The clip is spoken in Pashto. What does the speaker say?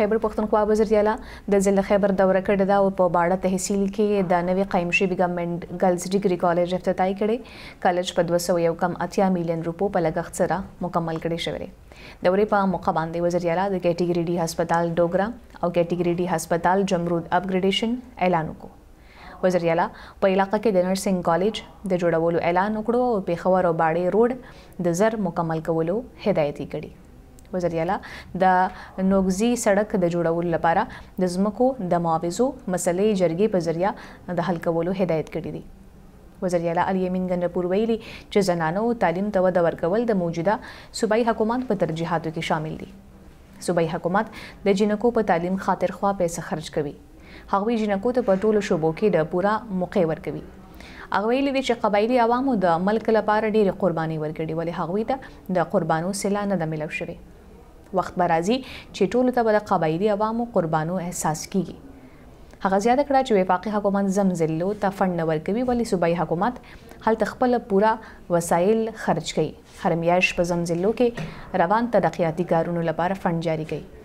خیبر پښتونخوا وزیر اعلی د ضلع خیبر دوره کړې ده او په باړه تحصیل کې د نوې قائم شوي ګورنمنت ګرلز ډیګري کالج افتتاح کړي کالج په 201 کم اتیا میلیون روپو په لګښت سره مکمل کړي شوی دورې په موقع باندې وزیر اعلی د کیټګری ډي هسپتال ډوګرا او کیټګری ډي هسپتال جمرود اپګریډیشن اعلان وکړو وزیر اعلی په علاقې کې د نرسنګ کالج د جوړولو اعلان وکړو او پیښور او باړې روډ د زر مکمل کولو هدایت یې کړي وزریاله د نوګزي سړک د جوړولو لپاره د زمکو د معاوضو مسلې جرګې په ذریعہ د حل کولو هدایت کړی دی وزیر اعلی علي امین ګنرپور ویلي چې زنانو تعلیم ته وده ورکول د موجوده صوبایي حکومت په ترجیحاتو کې شامل دي صوبایي حکومت د جنکو په تعلیم خاطر خوا پیسې خرج کوي هغوی جنکو ته په ټولو شوبو کې د پورا موقع ورکوي هغه ویلي وی چې قبایلی عوامو د ملک لپاره ډېری قرباني ورکړي ولې هغوی ته د قربانو سلا نه ده ملو شوی وخت به راځي چې ټولو ته به د قبایلي عوامو قربانو احساس کیږي هغه زیاته کړه چې وفاقي حکومت زمزلو ته فند ورکوي ولی صوبایي حکومت هلته خپل پورا وسایل خرج کړي هر میاش په زمزلو کې روان ترقیاتي کارونو لپاره فند جاری کړي